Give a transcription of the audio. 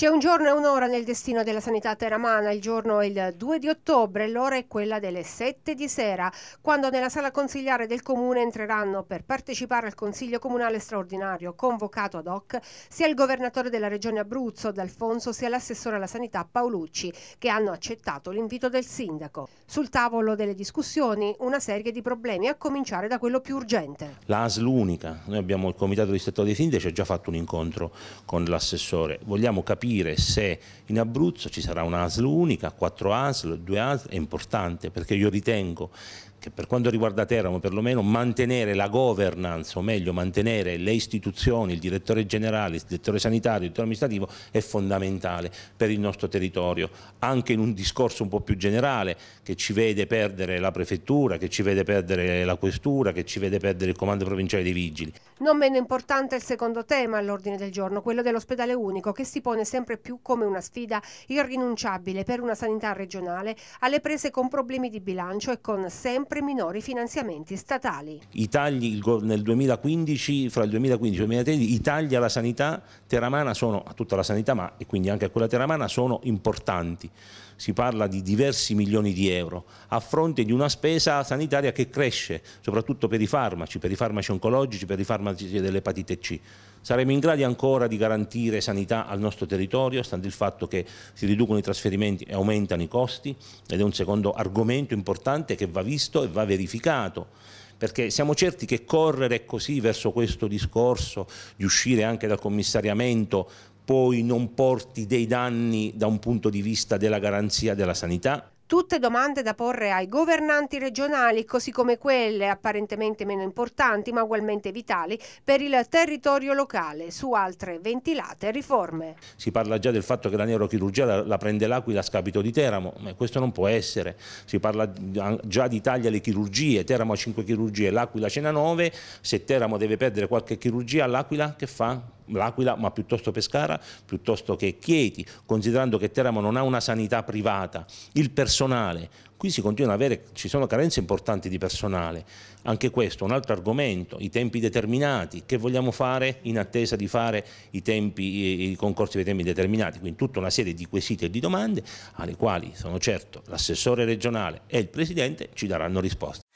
C'è un giorno e un'ora nel destino della sanità teramana, il giorno è il 2 di ottobre, l'ora è quella delle 7 di sera, quando nella sala consigliare del comune entreranno per partecipare al consiglio comunale straordinario convocato ad hoc sia il governatore della regione Abruzzo D'Alfonso sia l'assessore alla sanità Paolucci che hanno accettato l'invito del sindaco. Sul tavolo delle discussioni una serie di problemi a cominciare da quello più urgente. L'ASL unica, noi abbiamo il comitato di settore dei sindaci ha già fatto un incontro con l'assessore, vogliamo capire capire se in Abruzzo ci sarà un'ASL unica, quattro ASL, due ASL, è importante perché io ritengo che per quanto riguarda Teramo perlomeno mantenere la governance o meglio mantenere le istituzioni, il direttore generale, il direttore sanitario, il direttore amministrativo è fondamentale per il nostro territorio, anche in un discorso un po' più generale che ci vede perdere la prefettura, che ci vede perdere la questura, che ci vede perdere il comando provinciale dei vigili. Non meno importante il secondo tema all'ordine del giorno, quello dell'ospedale unico che si pone sempre più come una sfida irrinunciabile per una sanità regionale alle prese con problemi di bilancio e con sempre sempre minori finanziamenti statali. I tagli nel 2015, fra il 2015 e il 2013, i tagli alla sanità teramana sono, a tutta la sanità ma e quindi anche a quella teramana, sono importanti. Si parla di diversi milioni di euro a fronte di una spesa sanitaria che cresce, soprattutto per i farmaci, per i farmaci oncologici, per i farmaci dell'epatite C. Saremo in grado ancora di garantire sanità al nostro territorio, stando il fatto che si riducono i trasferimenti e aumentano i costi ed è un secondo argomento importante che va visto e va verificato perché siamo certi che correre così verso questo discorso di uscire anche dal commissariamento poi non porti dei danni da un punto di vista della garanzia della sanità? Tutte domande da porre ai governanti regionali, così come quelle apparentemente meno importanti ma ugualmente vitali per il territorio locale su altre ventilate riforme. Si parla già del fatto che la neurochirurgia la, la prende l'Aquila a scapito di Teramo, ma questo non può essere. Si parla già di taglia alle chirurgie, Teramo ha 5 chirurgie, l'Aquila ce n'ha 9, se Teramo deve perdere qualche chirurgia l'Aquila che fa? l'Aquila, ma piuttosto Pescara, piuttosto che Chieti, considerando che Teramo non ha una sanità privata, il personale, qui si continua ad avere, ci sono carenze importanti di personale, anche questo è un altro argomento, i tempi determinati, che vogliamo fare in attesa di fare i, tempi, i concorsi dei tempi determinati, quindi tutta una serie di quesiti e di domande alle quali sono certo l'assessore regionale e il Presidente ci daranno risposte.